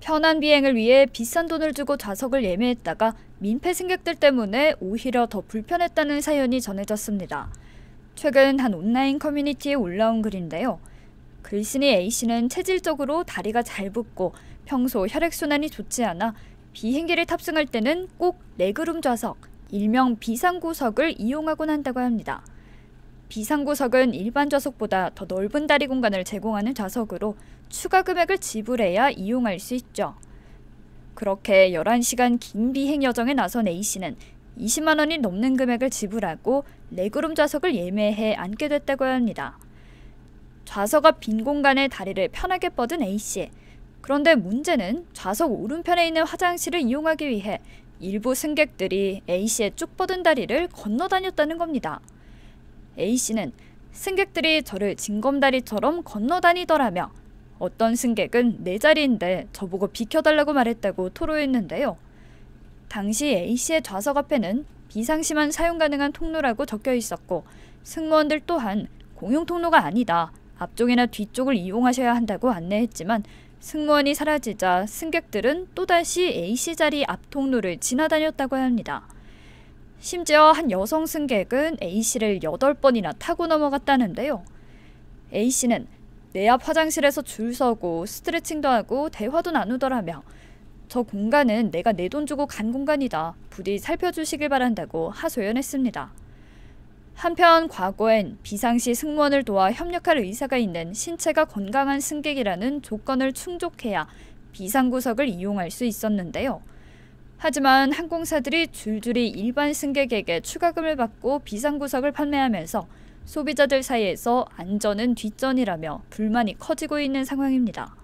편한 비행을 위해 비싼 돈을 주고 좌석을 예매했다가 민폐 승객들 때문에 오히려 더 불편했다는 사연이 전해졌습니다. 최근 한 온라인 커뮤니티에 올라온 글인데요. 글쓴이 A씨는 체질적으로 다리가 잘붙고 평소 혈액순환이 좋지 않아 비행기를 탑승할 때는 꼭 레그룸 네 좌석, 일명 비상구석을 이용하곤 한다고 합니다. 비상구석은 일반 좌석보다 더 넓은 다리 공간을 제공하는 좌석으로 추가 금액을 지불해야 이용할 수 있죠. 그렇게 11시간 긴 비행 여정에 나선 A씨는 20만 원이 넘는 금액을 지불하고 레그룸 좌석을 예매해 앉게 됐다고 합니다. 좌석 앞 빈 공간에 다리를 편하게 뻗은 A씨. 그런데 문제는 좌석 오른편에 있는 화장실을 이용하기 위해 일부 승객들이 A씨의 쭉 뻗은 다리를 건너다녔다는 겁니다. A씨는 승객들이 저를 징검다리처럼 건너다니더라며 어떤 승객은 내 자리인데 저보고 비켜달라고 말했다고 토로했는데요. 당시 A씨의 좌석 앞에는 비상시만 사용 가능한 통로라고 적혀 있었고 승무원들 또한 공용 통로가 아니다. 앞쪽이나 뒤쪽을 이용하셔야 한다고 안내했지만 승무원이 사라지자 승객들은 또다시 A씨 자리 앞 통로를 지나다녔다고 합니다. 심지어 한 여성 승객은 A씨를 8번이나 타고 넘어갔다는데요. A씨는 내 앞 화장실에서 줄 서고 스트레칭도 하고 대화도 나누더라며 저 공간은 내가 내 돈 주고 간 공간이다. 부디 살펴주시길 바란다고 하소연했습니다. 한편 과거엔 비상시 승무원을 도와 협력할 의사가 있는 신체가 건강한 승객이라는 조건을 충족해야 비상구석을 이용할 수 있었는데요. 하지만 항공사들이 줄줄이 일반 승객에게 추가금을 받고 비상구석을 판매하면서 소비자들 사이에서 안전은 뒷전이라며 불만이 커지고 있는 상황입니다.